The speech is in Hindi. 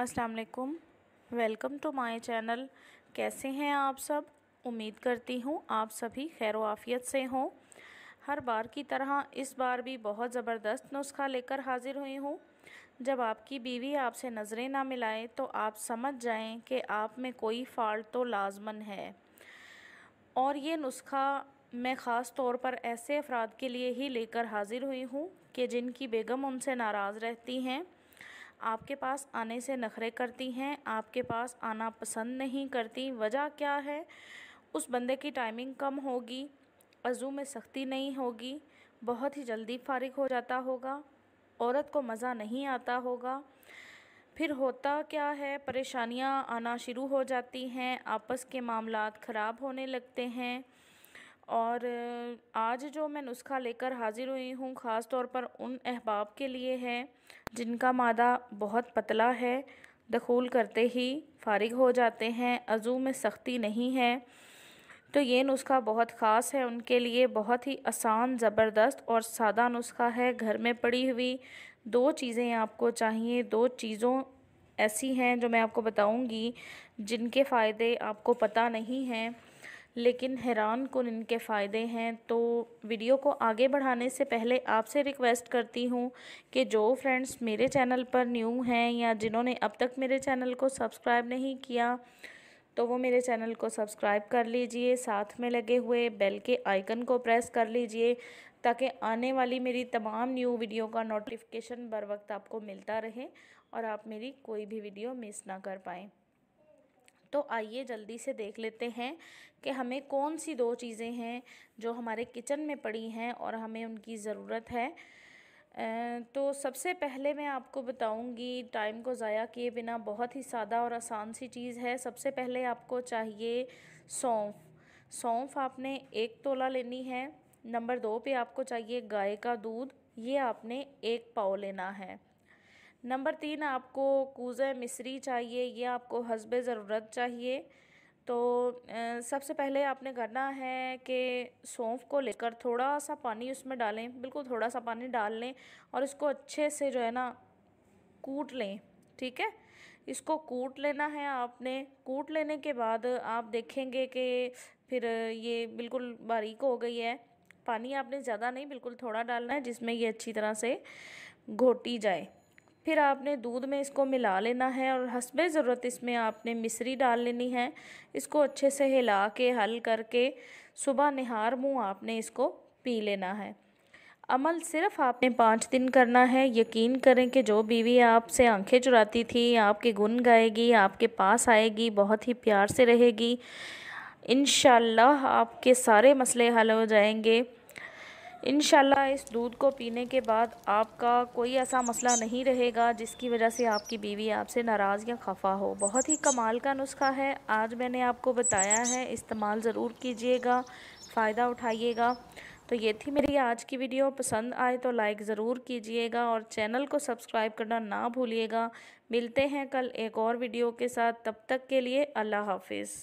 असलकुम वेलकम टू माई चैनल कैसे हैं आप सब उम्मीद करती हूँ आप सभी खैर आफियत से हों हर बार की तरह इस बार भी बहुत ज़बरदस्त नुस्खा लेकर हाजिर हुई हूँ जब आपकी बीवी आपसे नज़रें ना मिलाए तो आप समझ जाएं कि आप में कोई फ़ाल्ट तो लाजमन है और ये नुस्खा मैं ख़ास तौर पर ऐसे अफराद के लिए ही लेकर हाजिर हुई हूँ कि जिनकी बेगम उनसे नाराज़ रहती हैं आपके पास आने से नखरे करती हैं आपके पास आना पसंद नहीं करती वजह क्या है उस बंदे की टाइमिंग कम होगी अज़ू में सख्ती नहीं होगी बहुत ही जल्दी फारिग हो जाता होगा औरत को मज़ा नहीं आता होगा फिर होता क्या है परेशानियां आना शुरू हो जाती हैं आपस के मामला ख़राब होने लगते हैं और आज जो मैं नुस्खा लेकर हाज़िर हुई हूँ ख़ास तौर पर उन अहबाब के लिए है जिनका मादा बहुत पतला है दखूल करते ही फारिग हो जाते हैं अज़ू में सख्ती नहीं है तो ये नुस्खा बहुत ख़ास है उनके लिए बहुत ही आसान ज़बरदस्त और सादा नुस्खा है घर में पड़ी हुई दो चीज़ें आपको चाहिए दो चीज़ों ऐसी हैं जो मैं आपको बताऊंगी जिनके फ़ायदे आपको पता नहीं हैं लेकिन हैरान कन इनके फ़ायदे हैं तो वीडियो को आगे बढ़ाने से पहले आपसे रिक्वेस्ट करती हूँ कि जो फ्रेंड्स मेरे चैनल पर न्यू हैं या जिन्होंने अब तक मेरे चैनल को सब्सक्राइब नहीं किया तो वो मेरे चैनल को सब्सक्राइब कर लीजिए साथ में लगे हुए बेल के आइकन को प्रेस कर लीजिए ताकि आने वाली मेरी तमाम न्यू वीडियो का नोटिफिकेशन बर वक्त आपको मिलता रहे और आप मेरी कोई भी वीडियो मिस ना कर पाएँ तो आइए जल्दी से देख लेते हैं कि हमें कौन सी दो चीज़ें हैं जो हमारे किचन में पड़ी हैं और हमें उनकी ज़रूरत है तो सबसे पहले मैं आपको बताऊंगी टाइम को ज़ाया किए बिना बहुत ही सादा और आसान सी चीज़ है सबसे पहले आपको चाहिए सौंफ सौंफ आपने एक तोला लेनी है नंबर दो पे आपको चाहिए गाय का दूध ये आपने एक पाव लेना है नंबर तीन आपको कूज़ मिस्री चाहिए या आपको हसब ज़रूरत चाहिए तो सबसे पहले आपने करना है कि सौंफ को लेकर थोड़ा सा पानी उसमें डालें बिल्कुल थोड़ा सा पानी डाल लें और इसको अच्छे से जो है ना कूट लें ठीक है इसको कूट लेना है आपने कूट लेने के बाद आप देखेंगे कि फिर ये बिल्कुल बारीक हो गई है पानी आपने ज़्यादा नहीं बिल्कुल थोड़ा डालना है जिसमें ये अच्छी तरह से घोटी जाए फिर आपने दूध में इसको मिला लेना है और हसब ज़रूरत इसमें आपने मिसरी डाल लेनी है इसको अच्छे से हिला के हल करके सुबह निहार मुँह आपने इसको पी लेना है अमल सिर्फ आपने पाँच दिन करना है यकीन करें कि जो बीवी आपसे आंखें चुराती थी आपके गुन गाएगी आपके पास आएगी बहुत ही प्यार से रहेगी इन आपके सारे मसले हल हो जाएंगे इन इस दूध को पीने के बाद आपका कोई ऐसा मसला नहीं रहेगा जिसकी वजह से आपकी बीवी आपसे नाराज़ या खफा हो बहुत ही कमाल का नुस्खा है आज मैंने आपको बताया है इस्तेमाल ज़रूर कीजिएगा फ़ायदा उठाइएगा तो ये थी मेरी आज की वीडियो पसंद आए तो लाइक ज़रूर कीजिएगा और चैनल को सब्सक्राइब करना ना भूलिएगा मिलते हैं कल एक और वीडियो के साथ तब तक के लिए अल्लाह हाफिज़